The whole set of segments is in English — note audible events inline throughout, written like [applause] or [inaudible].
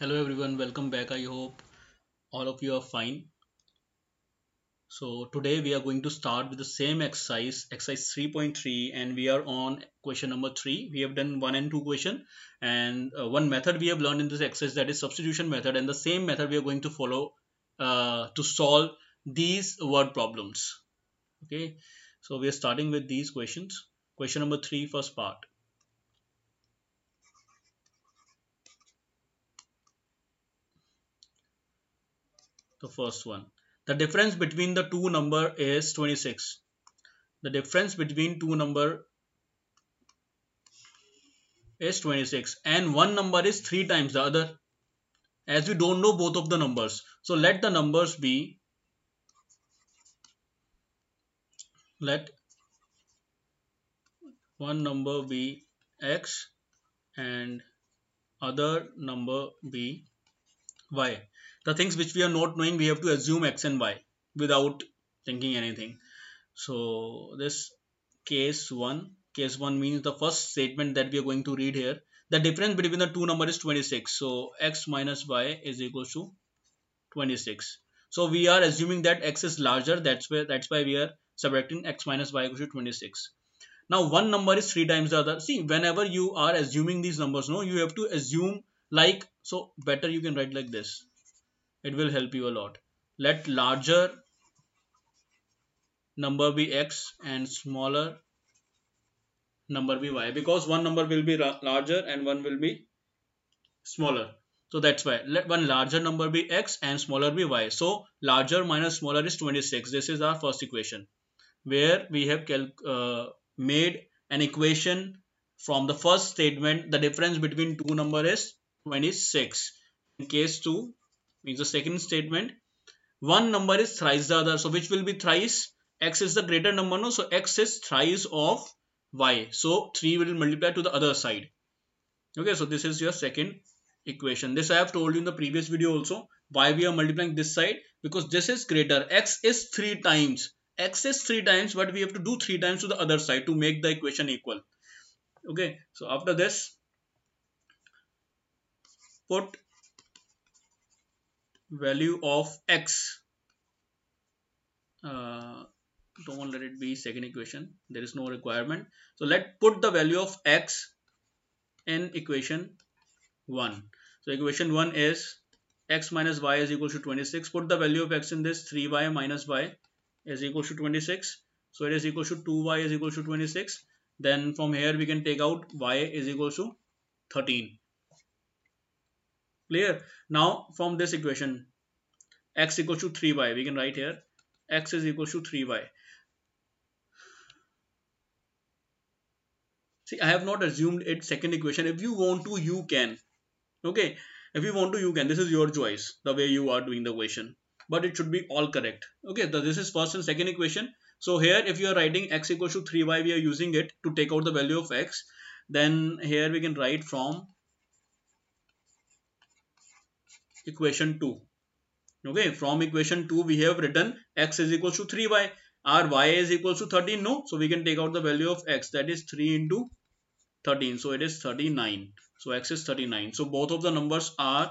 hello everyone welcome back i hope all of you are fine so today we are going to start with the same exercise exercise 3.3 and we are on question number 3 we have done one and two question and uh, one method we have learned in this exercise that is substitution method and the same method we are going to follow uh, to solve these word problems okay so we are starting with these questions question number 3 first part the first one. The difference between the two number is 26. The difference between two number is 26 and one number is 3 times the other as we don't know both of the numbers. So let the numbers be let one number be x and other number be y. The things which we are not knowing, we have to assume x and y without thinking anything. So this case 1, case 1 means the first statement that we are going to read here. The difference between the two numbers is 26. So x minus y is equal to 26. So we are assuming that x is larger. That's why that's why we are subtracting x minus y equals to 26. Now one number is three times the other. See, whenever you are assuming these numbers, no, you have to assume like so better you can write like this it will help you a lot let larger number be x and smaller number be y because one number will be larger and one will be smaller so that's why let one larger number be x and smaller be y so larger minus smaller is 26 this is our first equation where we have uh, made an equation from the first statement the difference between two number is 26 in case 2 means the second statement one number is thrice the other so which will be thrice x is the greater number no so x is thrice of y so 3 will multiply to the other side okay so this is your second equation this i have told you in the previous video also why we are multiplying this side because this is greater x is 3 times x is 3 times but we have to do 3 times to the other side to make the equation equal okay so after this put value of x uh, don't let it be second equation there is no requirement so let put the value of x in equation 1 so equation 1 is x minus y is equal to 26 put the value of x in this 3y minus y is equal to 26 so it is equal to 2y is equal to 26 then from here we can take out y is equal to 13 clear now from this equation x equals to 3y we can write here x is equals to 3y see i have not assumed it second equation if you want to you can okay if you want to you can this is your choice the way you are doing the equation but it should be all correct okay so this is first and second equation so here if you are writing x equals to 3y we are using it to take out the value of x then here we can write from equation 2 okay from equation 2 we have written x is equal to 3y our y is equal to 13 no so we can take out the value of x that is 3 into 13 so it is 39 so x is 39 so both of the numbers are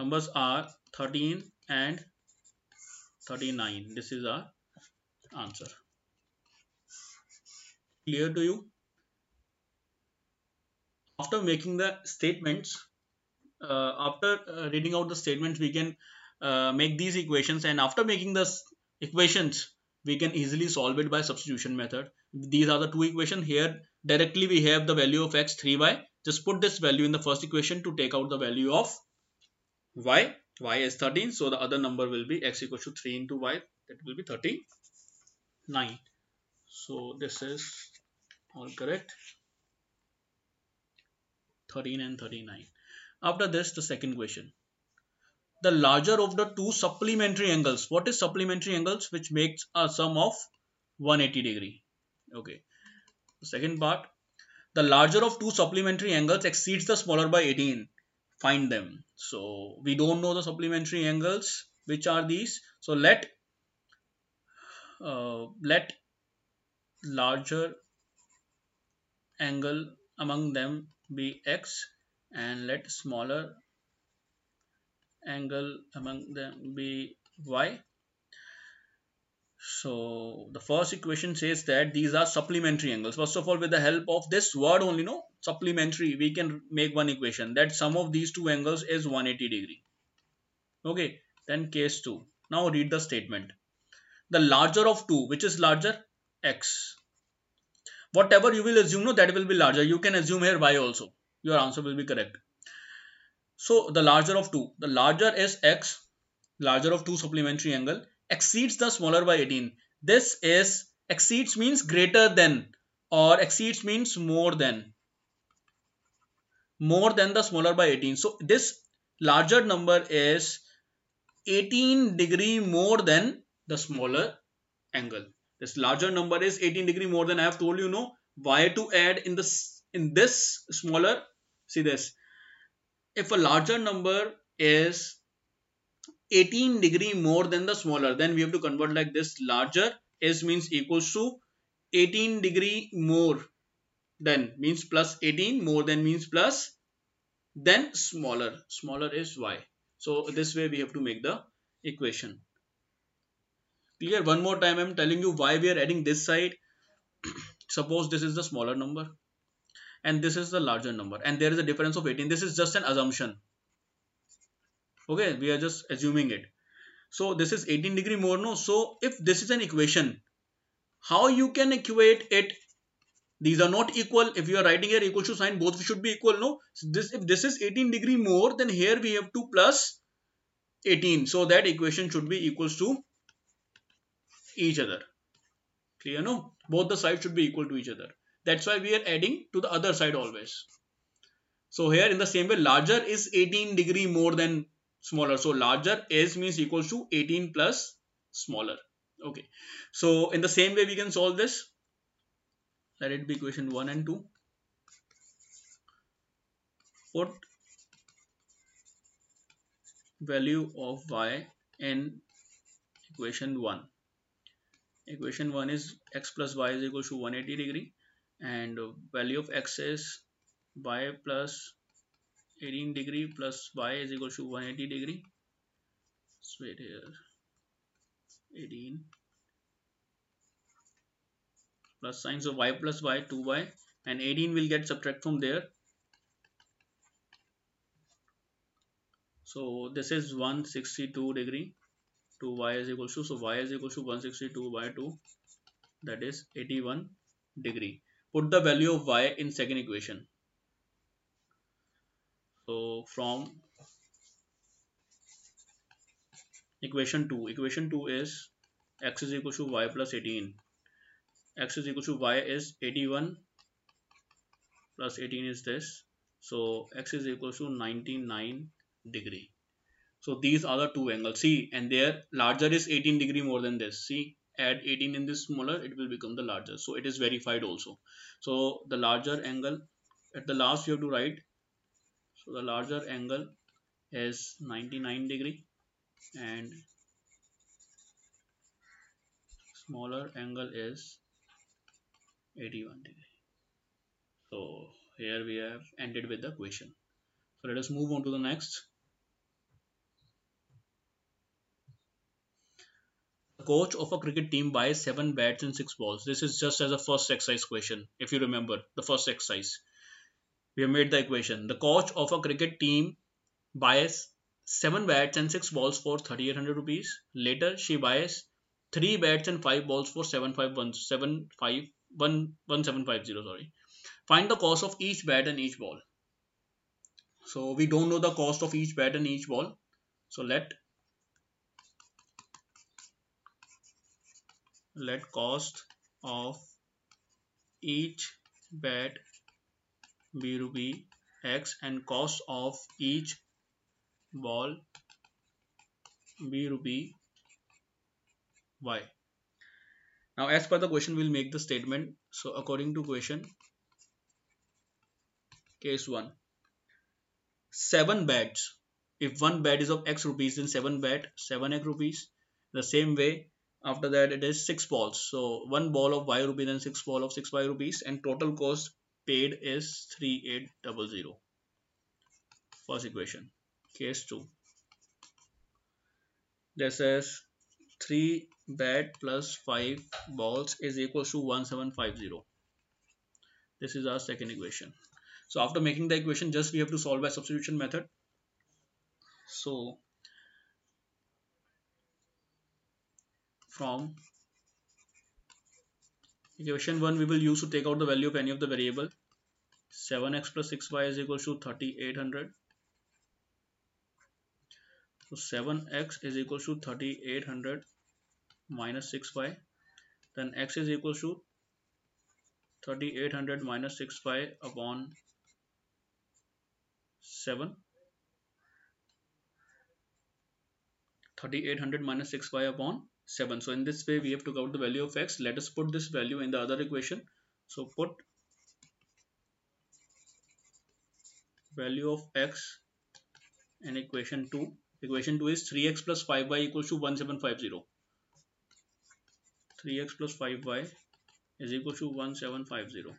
numbers are 13 and 39 this is our answer clear to you after making the statements, uh, after uh, reading out the statements, we can uh, make these equations. And after making the equations, we can easily solve it by substitution method. These are the two equations here. Directly we have the value of x 3y. Just put this value in the first equation to take out the value of y. y is 13. So the other number will be x equals to 3 into y. That will be 39. So this is all correct. 13 and 39. After this, the second question. The larger of the two supplementary angles. What is supplementary angles? Which makes a sum of 180 degree. Okay. Second part. The larger of two supplementary angles exceeds the smaller by 18. Find them. So we don't know the supplementary angles. Which are these? So let uh, let larger angle among them be x and let smaller angle among them be y so the first equation says that these are supplementary angles first of all with the help of this word only no supplementary we can make one equation that sum of these two angles is 180 degree okay then case 2 now read the statement the larger of two which is larger x whatever you will assume no that will be larger you can assume here y also your answer will be correct so the larger of two the larger is x larger of two supplementary angle exceeds the smaller by 18 this is exceeds means greater than or exceeds means more than more than the smaller by 18 so this larger number is 18 degree more than the smaller angle this larger number is 18 degree more than I have told you. Know why to add in this in this smaller? See this. If a larger number is 18 degree more than the smaller, then we have to convert like this. Larger S means equals to 18 degree more than means plus 18 more than means plus then smaller smaller is y so this way we have to make the equation clear one more time i'm telling you why we are adding this side [clears throat] suppose this is the smaller number and this is the larger number and there is a difference of 18 this is just an assumption okay we are just assuming it so this is 18 degree more no so if this is an equation how you can equate it these are not equal if you are writing here equal to sign both should be equal no so this if this is 18 degree more then here we have 2 plus 18 so that equation should be equals to each other. Clear, no? Both the sides should be equal to each other. That's why we are adding to the other side always. So here in the same way, larger is 18 degree more than smaller. So larger S means equals to 18 plus smaller. Okay. So in the same way, we can solve this. Let it be equation 1 and 2. What value of y in equation 1? equation 1 is x plus y is equal to 180 degree and value of x is y plus 18 degree plus y is equal to 180 degree so it is 18 plus sign so y plus y 2y and 18 will get subtract from there so this is 162 degree 2y is equals to so y is equals to 162 by 2 that is 81 degree put the value of y in second equation so from equation 2 equation 2 is x is equals to y plus 18 x is equals to y is 81 plus 18 is this so x is equals to 99 degree So these are the two angles. See, and their larger is 18 degree more than this. See, add 18 in this smaller, it will become the larger. So it is verified also. So the larger angle at the last you have to write. So the larger angle is 99 degree and smaller angle is 81 degree. So here we have ended with the question. So let us move on to the next. coach of a cricket team buys seven bats and six balls. This is just as a first exercise question, if you remember the first exercise. We have made the equation. The coach of a cricket team buys seven bats and six balls for 3800 rupees. Later, she buys three bats and five balls for 751 1750. Sorry. Find the cost of each bat and each ball. So we don't know the cost of each bat and each ball. So let let cost of each bed be rupee x and cost of each ball be rupee y now as per the question we'll make the statement so according to question case 1 7 beds if one bed is of x rupees then 7 bed 7 x rupees the same way after that it is six balls so one ball of Y rupees and six ball of six Y rupees and total cost paid is 3800 first equation case 2 this is 3 bat plus 5 balls is equals to 1750 this is our second equation so after making the equation just we have to solve by substitution method so from equation 1 we will use to take out the value of any of the variable 7x plus 6y is equal to 3800 so 7x is equal to 3800 minus 6y then x is equal to 3800 minus 6y upon 7 3800 minus 6y upon 7. So in this way we have to count the value of x. Let us put this value in the other equation. So put value of x in equation 2. Equation 2 is 3x plus 5y equals to 1750. 3x plus 5y is equal to 1750.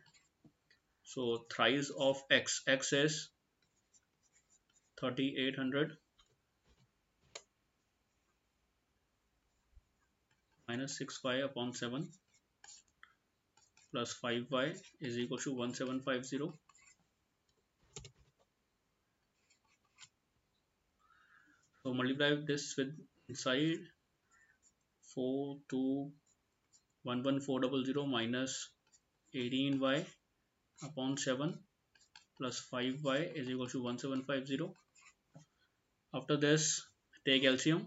So thrice of x, x is 3800 minus 6y upon 7 plus 5y is equal to 1750. So multiply this with inside 4 to minus 18y upon 7 plus 5y is equal to 1750. After this, take LCM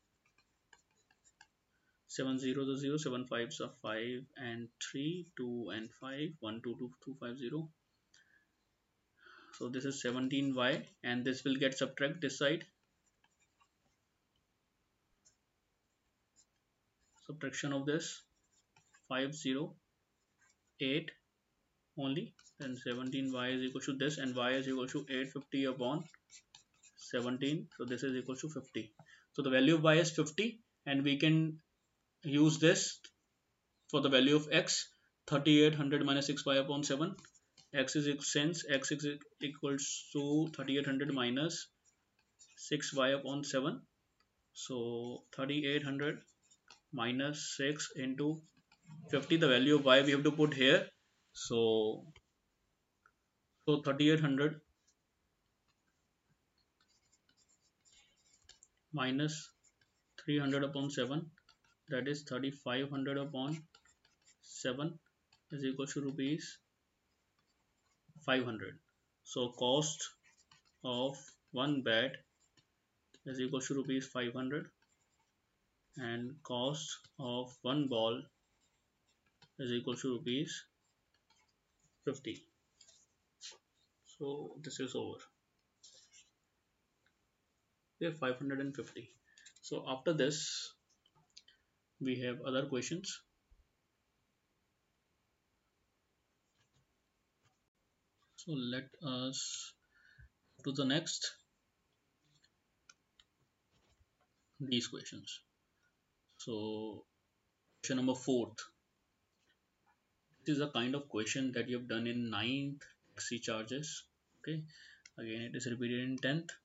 7 0 are 0, 7 5 are 5 and 3, 2 and 5, 1, 2, 2, 2, 5, 0. So this is 17y and this will get subtract this side. Subtraction of this 5, 0, 8 only then 17y is equal to this and y is equal to 850 upon 17 so this is equal to 50 so the value of y is 50 and we can use this for the value of x 3800 minus 6 pi upon 7 x is since x is equals to 3800 minus 6 y upon 7 so 3800 minus 6 into 50 the value of y we have to put here so so 3800 minus 300 upon 7 that is 3500 upon 7 is equal to rupees 500 so cost of one bed is equal to rupees 500 and cost of one ball is equal to rupees 50 so this is over have 550 so after this we have other questions so let us to the next these questions so question number fourth this is a kind of question that you have done in ninth taxi charges okay again it is repeated in 10th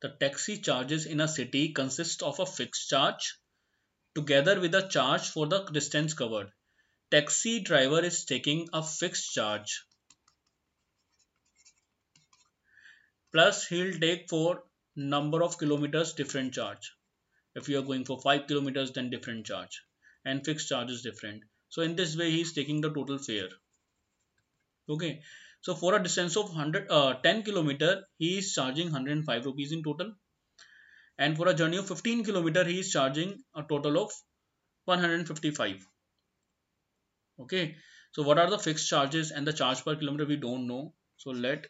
The taxi charges in a city consist of a fixed charge together with a charge for the distance covered. Taxi driver is taking a fixed charge. Plus he'll take for number of kilometers different charge. If you are going for 5 kilometers then different charge and fixed charge is different. So in this way he is taking the total fare. Okay. So for a distance of 100, uh, 10 kilometer, he is charging 105 rupees in total. And for a journey of 15 kilometer, he is charging a total of 155. Okay. So what are the fixed charges and the charge per kilometer? We don't know. So let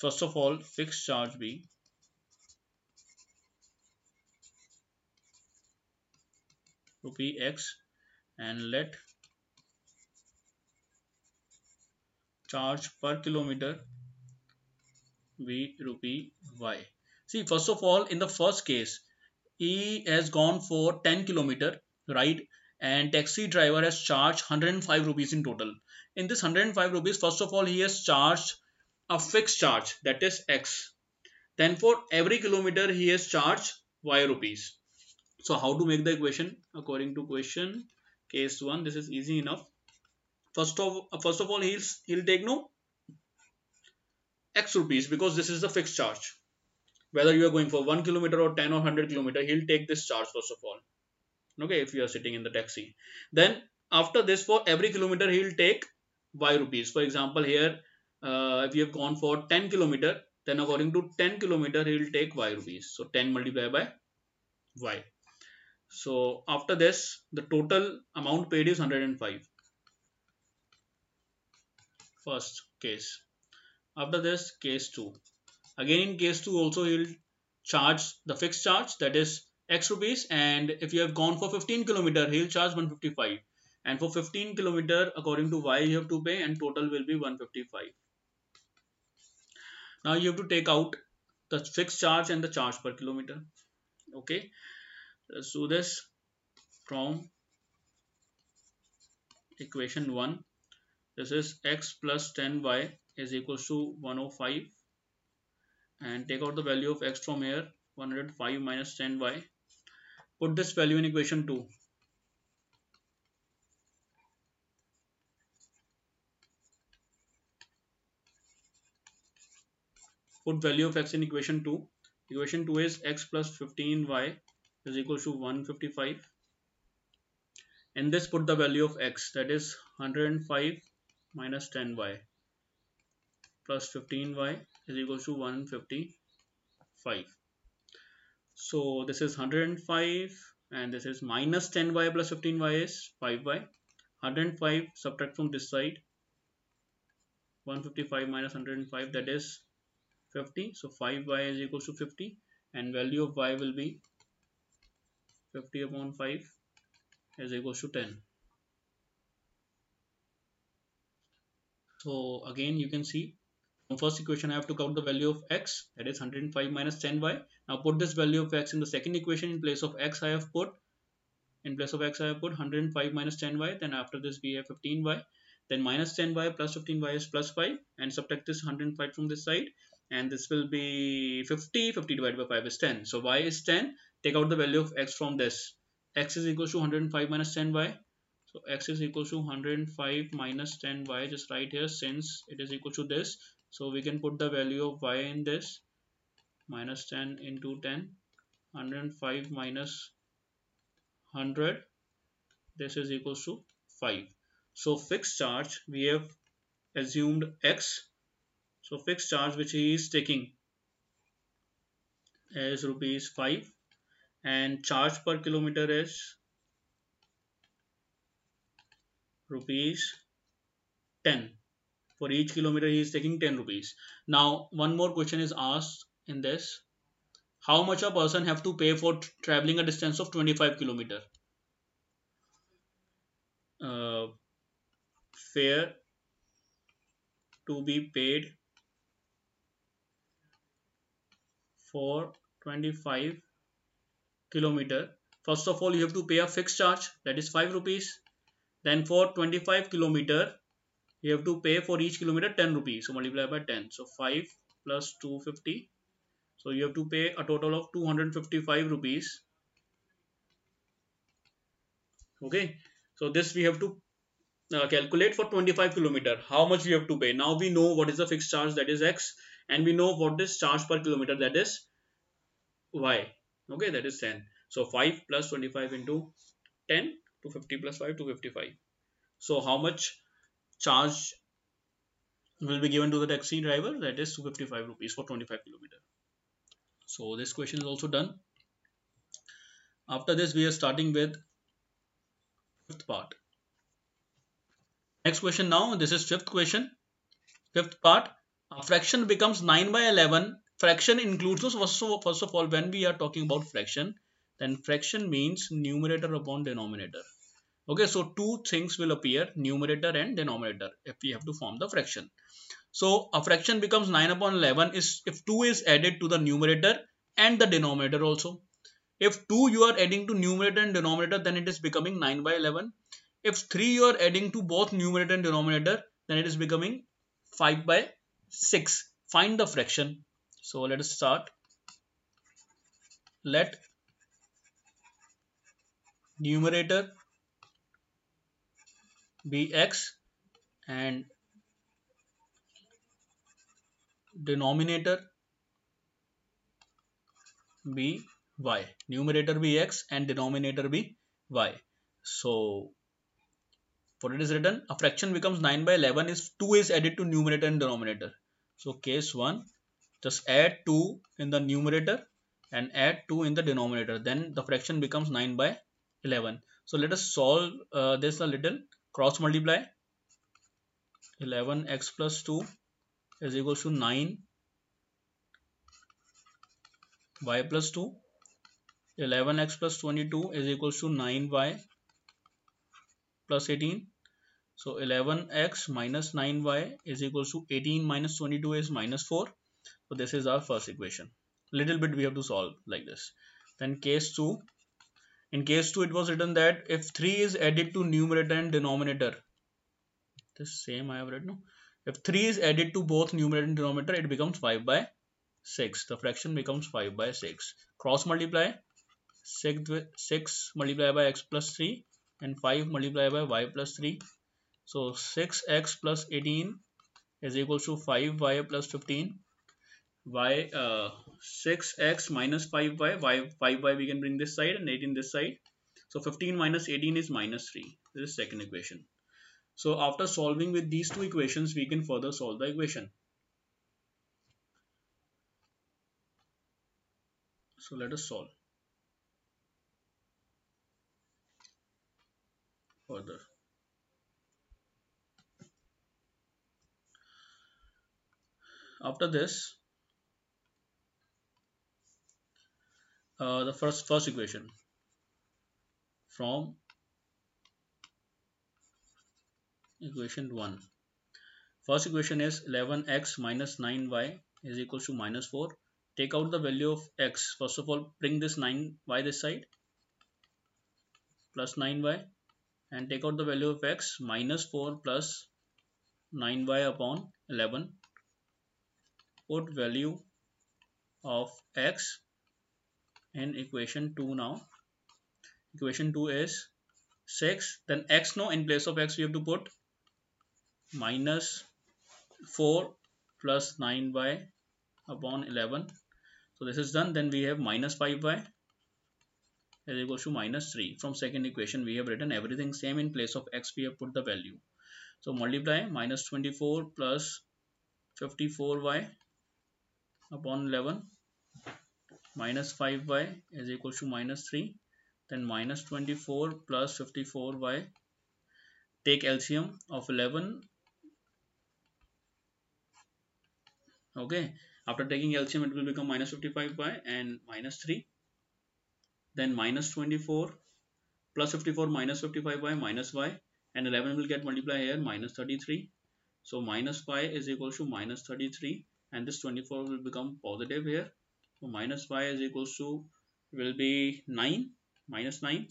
first of all fixed charge be rupee x and let charge per kilometer v rupee y see first of all in the first case he has gone for 10 kilometer right and taxi driver has charged 105 rupees in total in this 105 rupees first of all he has charged a fixed charge that is x then for every kilometer he has charged y rupees so how to make the equation according to question case 1 this is easy enough first of first of all he'll he'll take no x rupees because this is the fixed charge whether you are going for 1 kilometer or 10 or 100 kilometer he'll take this charge first of all okay if you are sitting in the taxi then after this for every kilometer he'll take y rupees for example here uh, if you have gone for 10 kilometer then according to 10 kilometer he'll take y rupees so 10 multiplied by y so after this the total amount paid is 105 first case. After this case 2. Again in case 2 also you will charge the fixed charge that is x rupees and if you have gone for 15 kilometer he'll charge 155 and for 15 kilometer according to y you have to pay and total will be 155 now you have to take out the fixed charge and the charge per kilometer okay let's do this from equation 1 this is x plus 10y is equals to 105 and take out the value of x from here 105 minus 10y put this value in equation 2 put value of x in equation 2 equation 2 is x plus 15y is equal to 155 in this put the value of x that is 105 minus 10y plus 15y is equal to 155. So this is 105 and this is minus 10y plus 15y is 5y. 105 subtract from this side. 155 minus 105 that is 50. So 5y is equal to 50 and value of y will be 50 upon 5 is equal to 10. So again, you can see from first equation, I have to count the value of x that is 105 minus 10y. Now put this value of x in the second equation in place of x I have put in place of x I have put 105 minus 10y. Then after this we have 15y. Then minus 10y plus 15y is plus 5 and subtract this 105 from this side and this will be 50. 50 divided by 5 is 10. So y is 10. Take out the value of x from this. x is equal to 105 minus 10y so x is equal to 105 minus 10 y just right here since it is equal to this so we can put the value of y in this minus 10 into 10 105 minus 100 this is equal to 5 so fixed charge we have assumed x so fixed charge which he is taking is rupees 5 and charge per kilometer is rupees 10 for each kilometer he is taking 10 rupees now one more question is asked in this how much a person have to pay for traveling a distance of 25 kilometer uh, fare to be paid for 25 kilometer first of all you have to pay a fixed charge that is 5 rupees then for 25 kilometer, you have to pay for each kilometer 10 rupees. So multiply by 10. So 5 plus 250. So you have to pay a total of 255 rupees. Okay. So this we have to uh, calculate for 25 kilometer. How much we have to pay? Now we know what is the fixed charge that is X and we know what is charge per kilometer that is Y. Okay. That is 10. So 5 plus 25 into 10 250 plus 5 255 so how much charge will be given to the taxi driver that is 255 rupees for 25 kilometer so this question is also done after this we are starting with fifth part next question now this is fifth question fifth part a fraction becomes 9 by 11 fraction includes those first of, first of all when we are talking about fraction then fraction means numerator upon denominator okay so two things will appear numerator and denominator if we have to form the fraction so a fraction becomes 9 upon 11 is if 2 is added to the numerator and the denominator also if 2 you are adding to numerator and denominator then it is becoming 9 by 11 if 3 you are adding to both numerator and denominator then it is becoming 5 by 6 find the fraction so let us start let numerator bx and denominator by y numerator bx and denominator by y so what it is written a fraction becomes 9 by 11 is 2 is added to numerator and denominator so case 1 just add 2 in the numerator and add 2 in the denominator then the fraction becomes 9 by 11 so let us solve uh, this a little cross multiply 11x plus 2 is equals to 9 y plus 2 11x plus 22 is equals to 9y plus 18 so 11x minus 9y is equals to 18 minus 22 is minus 4 so this is our first equation little bit we have to solve like this then case 2 in case 2, it was written that if 3 is added to numerator and denominator, the same I have read now. If 3 is added to both numerator and denominator, it becomes 5 by 6. The fraction becomes 5 by 6. Cross multiply 6, 6 multiplied by x plus 3 and 5 multiplied by y plus 3. So 6x plus 18 is equal to 5y plus 15 y uh, 6x minus 5y y 5y we can bring this side and 18 this side so 15 minus 18 is minus 3 this is second equation so after solving with these two equations we can further solve the equation so let us solve further after this Uh, the first first equation from equation 1 first equation is 11x minus 9y is equals to minus 4 take out the value of x first of all bring this 9y this side plus 9y and take out the value of x minus 4 plus 9y upon 11 put value of x in equation 2 now equation 2 is 6 then x no in place of x we have to put minus 4 plus 9 y upon 11 so this is done then we have minus 5 y is goes to minus 3 from second equation we have written everything same in place of x we have put the value so multiply minus 24 plus 54y upon 11 minus 5 5y is equal to minus 3 then minus 24 plus 54 54y. take LCM of 11 okay after taking LCM it will become minus 55 55y and minus 3 then minus 24 plus 54 minus 55 55y minus y and 11 will get multiplied here minus 33 so minus y is equal to minus 33 and this 24 will become positive here so minus y is equals to will be 9 minus 9.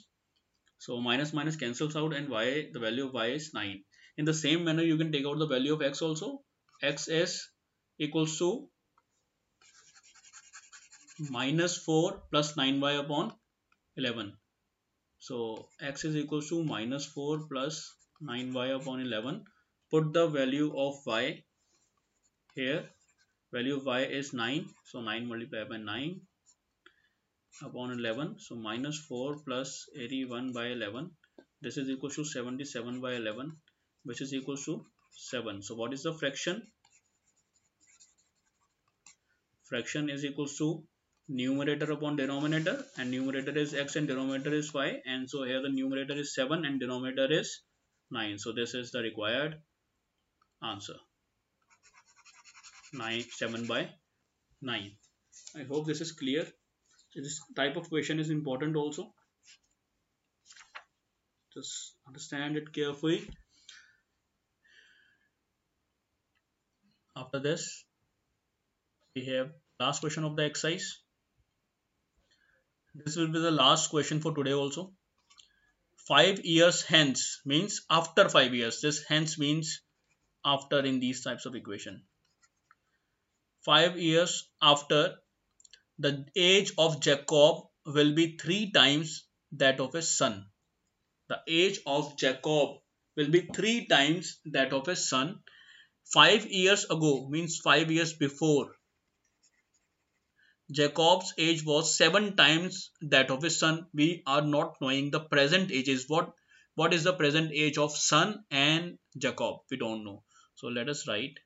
So minus minus cancels out and y the value of y is 9. In the same manner you can take out the value of x also. x is equals to minus 4 plus 9y upon 11. So x is equals to minus 4 plus 9y upon 11. Put the value of y here value of y is 9 so 9 multiplied by 9 upon 11 so minus 4 plus 81 by 11 this is equal to 77 by 11 which is equal to 7 so what is the fraction fraction is equal to numerator upon denominator and numerator is x and denominator is y and so here the numerator is 7 and denominator is 9 so this is the required answer 9 7 by 9 i hope this is clear so this type of question is important also just understand it carefully after this we have last question of the exercise this will be the last question for today also five years hence means after five years this hence means after in these types of equation five years after, the age of Jacob will be three times that of his son. The age of Jacob will be three times that of his son. Five years ago means five years before. Jacob's age was seven times that of his son. We are not knowing the present age is what what is the present age of son and Jacob. We don't know. So let us write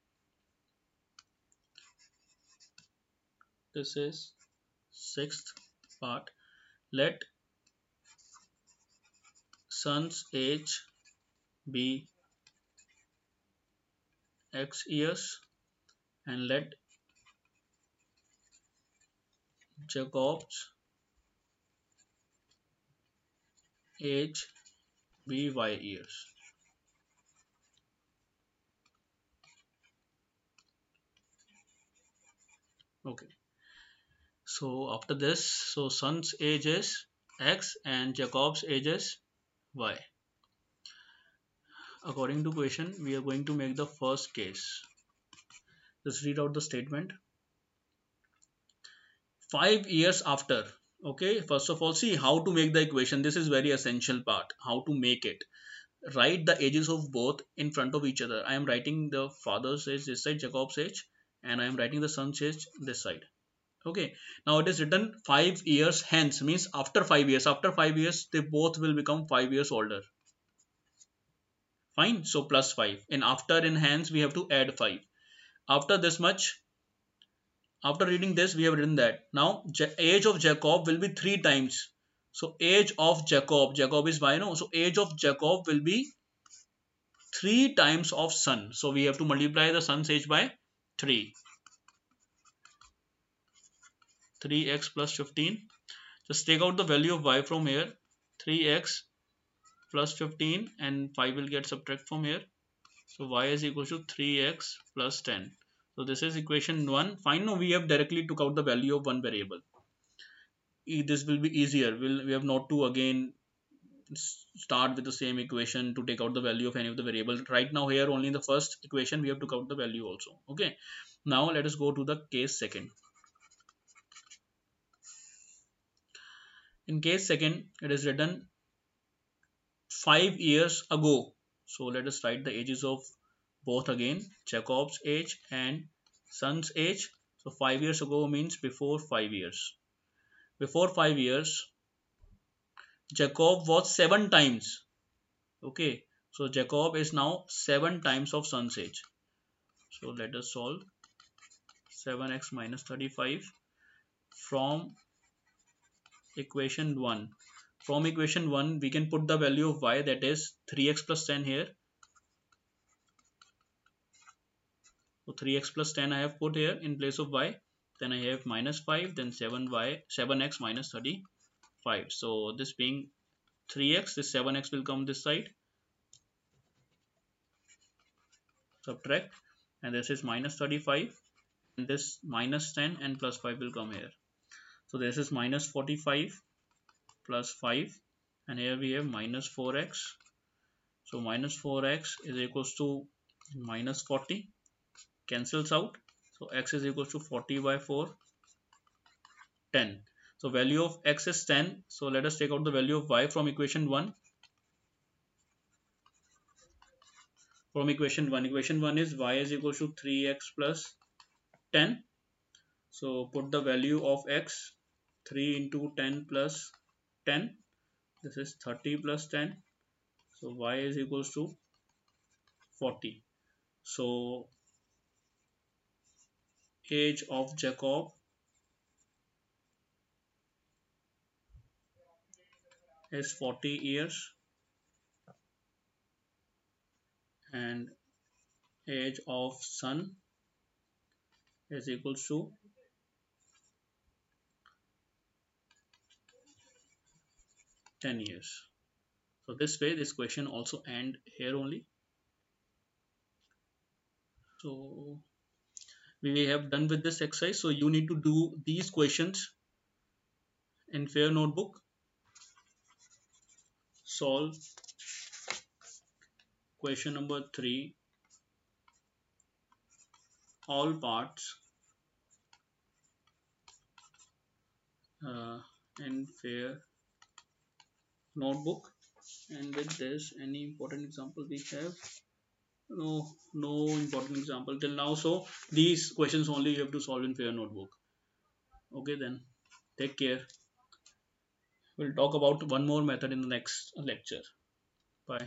this is sixth part let son's age be x years and let Jacob's age be y years. Okay so after this so son's age is x and jacob's age is y according to question we are going to make the first case Let's read out the statement five years after okay first of all see how to make the equation this is very essential part how to make it write the ages of both in front of each other i am writing the father's age this side jacob's age and i am writing the son's age this side okay now it is written five years hence means after five years after five years they both will become five years older fine so plus five and after in hence we have to add five after this much after reading this we have written that now age of jacob will be three times so age of jacob jacob is by no so age of jacob will be three times of sun so we have to multiply the sun's age by three 3x plus 15 just take out the value of y from here 3x plus 15 and 5 will get subtract from here so y is equal to 3x plus 10 so this is equation 1 fine now we have directly took out the value of one variable e this will be easier we'll, we have not to again start with the same equation to take out the value of any of the variables right now here only in the first equation we have took out the value also okay now let us go to the case second in case second it is written five years ago so let us write the ages of both again Jacob's age and son's age so five years ago means before five years before five years Jacob was seven times okay so Jacob is now seven times of son's age so let us solve 7x minus 35 from equation 1 from equation 1 we can put the value of y that is 3x plus 10 here so 3x plus 10 I have put here in place of y then I have minus 5 then 7y 7x minus 35 so this being 3x this 7x will come this side subtract and this is minus 35 and this minus 10 and plus 5 will come here so this is minus 45 plus 5 and here we have minus 4x. So minus 4x is equals to minus 40 cancels out. So x is equals to 40 by 4 10. So value of x is 10. So let us take out the value of y from equation 1. From equation 1. Equation 1 is y is equal to 3x plus 10. So put the value of x 3 into 10 plus 10 this is 30 plus 10 so y is equals to 40 so age of Jacob is 40 years and age of son is equals to 10 years so this way this question also end here only so we have done with this exercise so you need to do these questions in fair notebook solve question number 3 all parts uh, in fair notebook and with this any important example we have no no important example till now so these questions only you have to solve in fair notebook okay then take care we'll talk about one more method in the next lecture bye